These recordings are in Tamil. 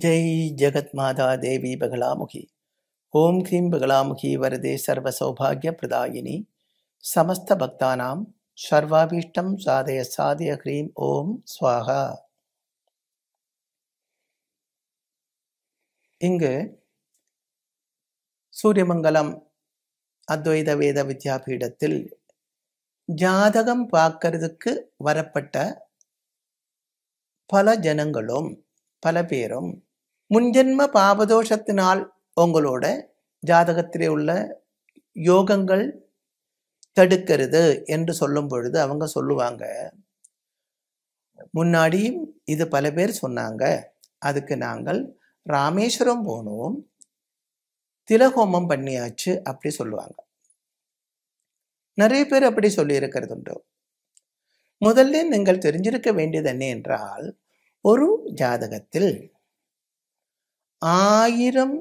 ஜெய் ஜெகத் மாதா தேவி பகலாமுகி ஓம் கிரீம் பகலாமுகி வரதே சர்வ சௌபாகிய பிரதாயினி சமஸ்த பக்தானாம் சர்வாபீஷ்டம் சாதய சாதய ஹ்ரீம் ஓம் ஸ்வாகா இங்கு சூரியமங்கலம் அத்வைத வேத வித்யாபீடத்தில் ஜாதகம் பார்க்கறதுக்கு வரப்பட்ட பல ஜனங்களும் பல பேரும் முன்ஜென்ம பாபதோஷத்தினால் உங்களோட ஜாதகத்திலே உள்ள யோகங்கள் தடுக்கிறது என்று சொல்லும் பொழுது அவங்க சொல்லுவாங்க முன்னாடியும் இது பல பேர் சொன்னாங்க அதுக்கு நாங்கள் ராமேஸ்வரம் போனோம் திலகோமம் பண்ணியாச்சு அப்படி சொல்லுவாங்க நிறைய பேர் அப்படி சொல்லியிருக்கிறது உண்டு முதல்ல நீங்கள் தெரிஞ்சிருக்க வேண்டியது என்ன என்றால் ஒரு ஜாதகத்தில் ஆயிரம்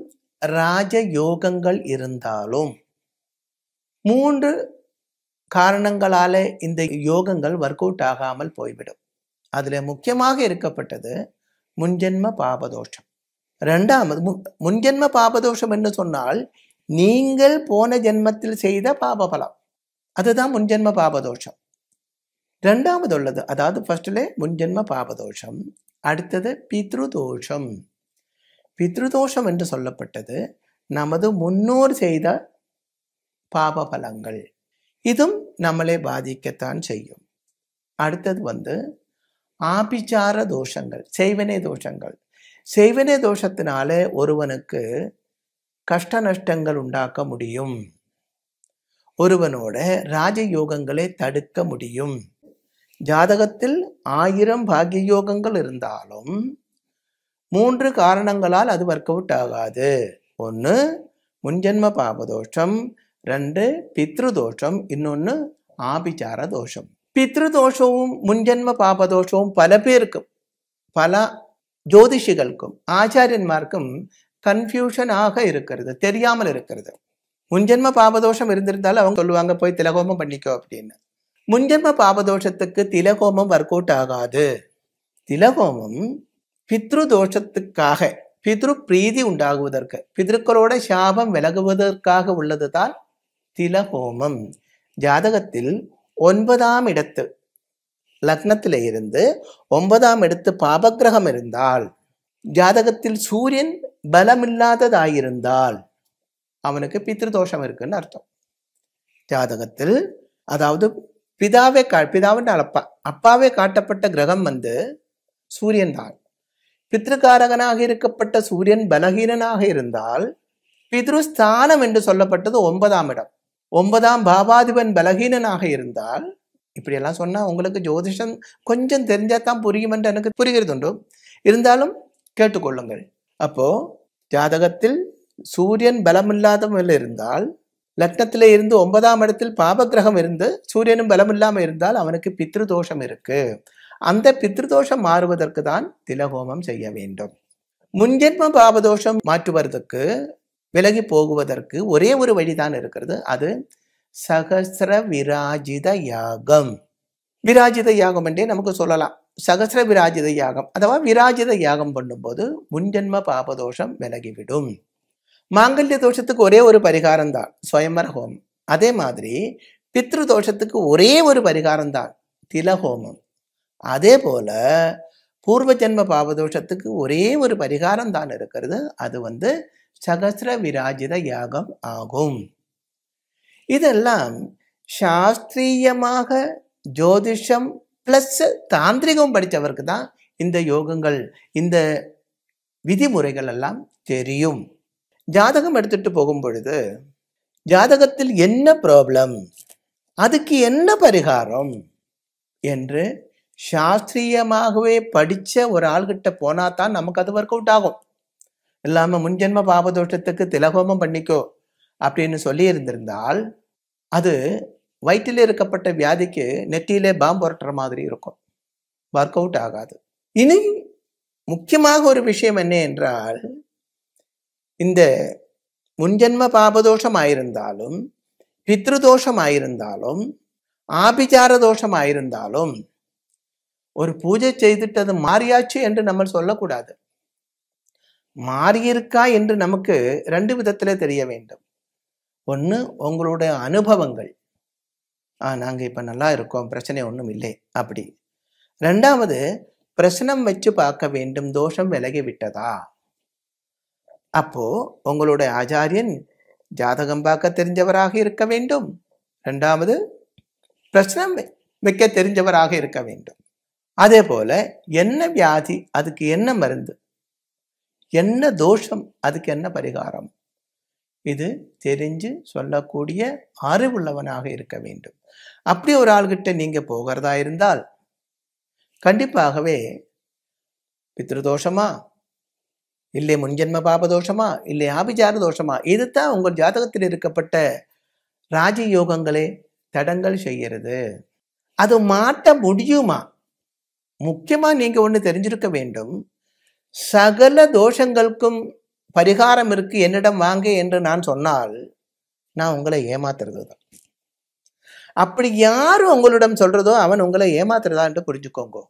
ராஜயோகங்கள் இருந்தாலும் மூன்று காரணங்களால இந்த யோகங்கள் ஒர்க் அவுட் ஆகாமல் போய்விடும் அதில் முக்கியமாக இருக்கப்பட்டது முன்ஜென்ம பாபதோஷம் ரெண்டாவது முன்ஜென்ம பாபதோஷம் என்று சொன்னால் நீங்கள் போன ஜென்மத்தில் செய்த பாபபலம் அதுதான் முன்ஜென்ம பாபதோஷம் ரெண்டாவது உள்ளது அதாவது ஃபர்ஸ்ட்ல முன்ஜென்ம பாபதோஷம் அடுத்தது பித்ருதோஷம் பித்ருதோஷம் என்று சொல்லப்பட்டது நமது முன்னோர் செய்த பாப பலங்கள் இதும் நம்மளை பாதிக்கத்தான் செய்யும் அடுத்தது வந்து ஆபிச்சார தோஷங்கள் செய்வனே தோஷங்கள் செய்வனே தோஷத்தினால ஒருவனுக்கு கஷ்ட நஷ்டங்கள் உண்டாக்க முடியும் ஒருவனோட ராஜயோகங்களை தடுக்க முடியும் ஜாதகத்தில் ஆயிரம் பாக்கியயோகங்கள் இருந்தாலும் மூன்று காரணங்களால் அது ஒர்க் அவுட் ஆகாது ஒன்று முன்ஜென்ம பாபதோஷம் ரெண்டு பித்ருதோஷம் இன்னொன்று ஆபிச்சார தோஷம் தோஷமும் முன்ஜென்ம பாபதோஷமும் பல பேருக்கும் பல ஜோதிஷிகளுக்கும் ஆச்சாரியன்மார்க்கும் கன்ஃபியூஷன் ஆக இருக்கிறது தெரியாமல் இருக்கிறது முன்ஜென்ம பாபதோஷம் இருந்திருந்தாலும் அவங்க சொல்லுவாங்க போய் திலகோமம் பண்ணிக்கோ அப்படின்னு முன்ஜென்ம பாபதோஷத்துக்கு திலகோமம் ஒர்க் அவுட் ஆகாது திலகோமம் பித்ரு தோஷத்துக்காக பித்ரு பிரீதி உண்டாகுவதற்கு பித்ருக்களோட சாபம் விலகுவதற்காக உள்ளதுதான் திலகோமம் ஜாதகத்தில் ஒன்பதாம் இடத்து லக்னத்தில் இருந்து ஒன்பதாம் இடத்து பாபகிரகம் இருந்தால் ஜாதகத்தில் சூரியன் பலமில்லாததாயிருந்தால் அவனுக்கு பித்ரு தோஷம் இருக்குன்னு அர்த்தம் ஜாதகத்தில் அதாவது பிதாவே கா பிதாவின் அப்பா அப்பாவே காட்டப்பட்ட கிரகம் வந்து சூரியன் தான் பித்ருக்காரகனாக இருக்கப்பட்ட சூரியன் பலகீனனாக இருந்தால் பித்ருஸ்தானம் என்று சொல்லப்பட்டது ஒன்பதாம் இடம் ஒன்பதாம் பாபாதிபன் பலகீனனாக இருந்தால் இப்படியெல்லாம் சொன்னால் உங்களுக்கு ஜோதிஷம் கொஞ்சம் தெரிஞ்சால் தான் புரியும் என்று எனக்கு புரிகிறது உண்டு இருந்தாலும் கேட்டுக்கொள்ளுங்கள் அப்போ ஜாதகத்தில் சூரியன் பலமில்லாதவர்கள் இருந்தால் லக்னத்தில் இருந்து ஒன்பதாம் இடத்தில் பாபகிரகம் இருந்து சூரியனும் பலம் இல்லாமல் இருந்தால் அவனுக்கு பித்ருதோஷம் இருக்கு அந்த பித்ருதோஷம் மாறுவதற்கு தான் திலகோமம் செய்ய வேண்டும் முன்ஜென்ம பாபதோஷம் மாற்றுவதற்கு விலகி போகுவதற்கு ஒரே ஒரு வழிதான் இருக்கிறது அது சகசிர விராஜித யாகம் விராஜித யாகம் என்றே நமக்கு சொல்லலாம் சகசிர விராஜித யாகம் அதாவது விராஜித யாகம் பண்ணும்போது முன்ஜென்ம பாபதோஷம் விலகிவிடும் மாங்கல்ய தோஷத்துக்கு ஒரே ஒரு பரிகாரம் தான் சுயம்பர ஹோமம் அதே மாதிரி பித்ரு தோஷத்துக்கு ஒரே ஒரு பரிகாரம் தான் திலஹோமம் அதே போல பூர்வ ஜென்ம பாவதோஷத்துக்கு ஒரே ஒரு பரிகாரம் தான் இருக்கிறது அது வந்து சகசிர விராஜித யாகம் ஆகும் இதெல்லாம் சாஸ்திரியமாக ஜோதிஷம் பிளஸ் தாந்திரிகம் படித்தவருக்கு தான் இந்த யோகங்கள் இந்த விதிமுறைகள் எல்லாம் தெரியும் ஜாதகம் எடுத்துட்டு போகும் பொழுது ஜாதகத்தில் என்ன ப்ராப்ளம் அதுக்கு என்ன பரிகாரம் என்று சாஸ்திரியமாகவே படித்த ஒரு ஆள்கிட்ட போனால் தான் நமக்கு அது ஒர்க் அவுட் ஆகும் இல்லாமல் முன்ஜென்ம பாபதோஷத்துக்கு திலகோமம் பண்ணிக்கோ அப்படின்னு சொல்லி இருந்திருந்தால் அது வயிற்றில் இருக்கப்பட்ட வியாதிக்கு நெற்றியிலே பாம்பு புரட்டுற மாதிரி இருக்கும் ஒர்க் அவுட் ஆகாது இனி முக்கியமாக ஒரு விஷயம் என்ன என்றால் இந்த முன்ஜென்ம பாபதோஷமாயிருந்தாலும் பித்ருதோஷமாயிருந்தாலும் ஆபிச்சார தோஷமாயிருந்தாலும் ஒரு பூஜை செய்துட்டு அது மாறியாச்சு என்று நம்ம சொல்லக்கூடாது மாறியிருக்கா என்று நமக்கு ரெண்டு விதத்தில் தெரிய வேண்டும் ஒன்று உங்களுடைய அனுபவங்கள் ஆ நாங்கள் இப்போ நல்லா இருக்கோம் பிரச்சனை ஒன்றும் இல்லை அப்படி ரெண்டாவது பிரசனம் வச்சு பார்க்க வேண்டும் தோஷம் விலகி விட்டதா அப்போ உங்களுடைய ஆச்சாரியன் ஜாதகம் பார்க்க தெரிஞ்சவராக இருக்க வேண்டும் ரெண்டாவது பிரச்சனை மிக்க தெரிஞ்சவராக இருக்க வேண்டும் அதே போல என்ன வியாதி அதுக்கு என்ன மருந்து என்ன தோஷம் அதுக்கு என்ன பரிகாரம் இது தெரிஞ்சு சொல்லக்கூடிய அறிவுள்ளவனாக இருக்க வேண்டும் அப்படி ஒரு ஆள்கிட்ட நீங்க போகிறதா இருந்தால் கண்டிப்பாகவே பித்ருதோஷமா இல்லை முன்ஜென்ம பாப தோஷமா இல்லை ஆபிஜார தோஷமா இதுதான் உங்கள் ஜாதகத்தில் இருக்கப்பட்ட ராஜயோகங்களே தடங்கள் செய்கிறது அது மாட்ட முடியுமா முக்கியமாக நீங்கள் ஒன்று தெரிஞ்சிருக்க வேண்டும் சகல தோஷங்களுக்கும் பரிகாரம் இருக்குது என்னிடம் வாங்க என்று நான் சொன்னால் நான் உங்களை ஏமாத்துறது தான் அப்படி யார் உங்களிடம் சொல்கிறதோ அவன் உங்களை ஏமாத்துறதா என்று புரிஞ்சுக்கோங்கோ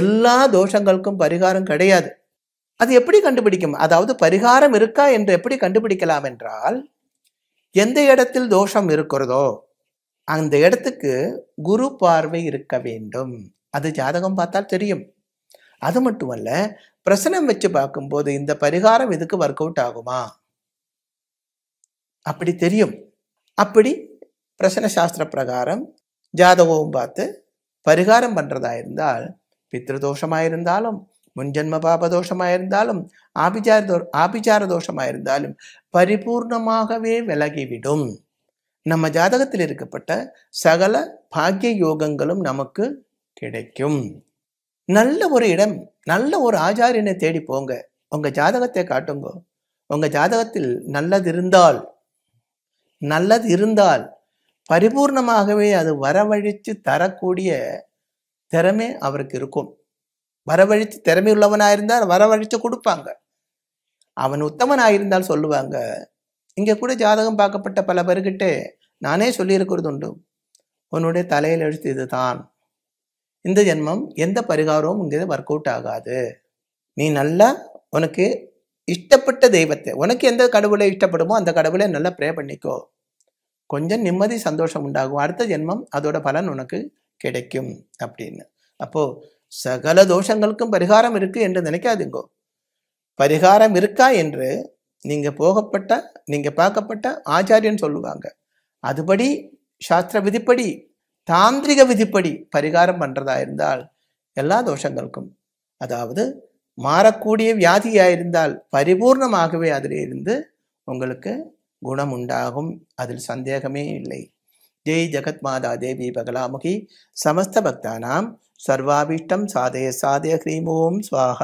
எல்லா தோஷங்களுக்கும் பரிகாரம் கிடையாது அது எப்படி கண்டுபிடிக்கும் அதாவது பரிகாரம் இருக்கா என்று எப்படி கண்டுபிடிக்கலாம் என்றால் எந்த இடத்தில் தோஷம் இருக்கிறதோ அந்த இடத்துக்கு குரு பார்வை இருக்க வேண்டும் அது ஜாதகம் பார்த்தால் தெரியும் அது மட்டுமல்ல பிரசனம் வச்சு பார்க்கும்போது இந்த பரிகாரம் இதுக்கு ஒர்க் அவுட் ஆகுமா அப்படி தெரியும் அப்படி பிரசன சாஸ்திர பிரகாரம் ஜாதகம் பார்த்து பரிகாரம் பண்ணுறதா இருந்தால் பித்ருதோஷமாக இருந்தாலும் முன்ஜன்ம பாபதோஷமாக இருந்தாலும் ஆபிச்சார தோ ஆபிச்சார தோஷமாக இருந்தாலும் பரிபூர்ணமாகவே விலகிவிடும் நம்ம ஜாதகத்தில் இருக்கப்பட்ட சகல பாக்கிய யோகங்களும் நமக்கு கிடைக்கும் நல்ல ஒரு இடம் நல்ல ஒரு ஆச்சாரியனை தேடி போங்க உங்கள் ஜாதகத்தை காட்டுங்க உங்கள் ஜாதகத்தில் நல்லது இருந்தால் நல்லது இருந்தால் பரிபூர்ணமாகவே அது வரவழித்து தரக்கூடிய திறமே அவருக்கு இருக்கும் வரவழித்து திறமை உள்ளவனாக இருந்தால் வரவழித்து கொடுப்பாங்க அவன் உத்தமனாக இருந்தால் சொல்லுவாங்க இங்கே கூட ஜாதகம் பார்க்கப்பட்ட பல பேர்கிட்ட நானே சொல்லியிருக்கிறது உண்டு உன்னுடைய தலையில் எழுத்து இதுதான் இந்த ஜென்மம் எந்த பரிகாரமும் இங்கே ஒர்க் அவுட் ஆகாது நீ நல்லா உனக்கு இஷ்டப்பட்ட தெய்வத்தை உனக்கு எந்த கடவுளை இஷ்டப்படுமோ அந்த கடவுளை நல்லா ப்ரே பண்ணிக்கோ கொஞ்சம் நிம்மதி சந்தோஷம் உண்டாகும் அடுத்த ஜென்மம் அதோட பலன் உனக்கு கிடைக்கும் அப்படின்னு அப்போது சகல தோஷங்களுக்கும் பரிகாரம் இருக்குது என்று நினைக்காதீங்கோ பரிகாரம் இருக்கா என்று நீங்கள் போகப்பட்ட நீங்கள் பார்க்கப்பட்ட ஆச்சாரியன் சொல்லுவாங்க அதுபடி சாஸ்திர விதிப்படி தாந்திரிக விதிப்படி பரிகாரம் பண்றதா இருந்தால் எல்லா தோஷங்களுக்கும் அதாவது மாறக்கூடிய வியாதியாக இருந்தால் பரிபூர்ணமாகவே அதில் இருந்து உங்களுக்கு குணம் உண்டாகும் அதில் சந்தேகமே இல்லை ஜெய் ஜெகத் மாதா தேவி பகலாமுகி சமஸ்த பக்தானாம் சர்வாபீஷ்டம் சாதய சாதய ஹ்ரீமோம் ஓம்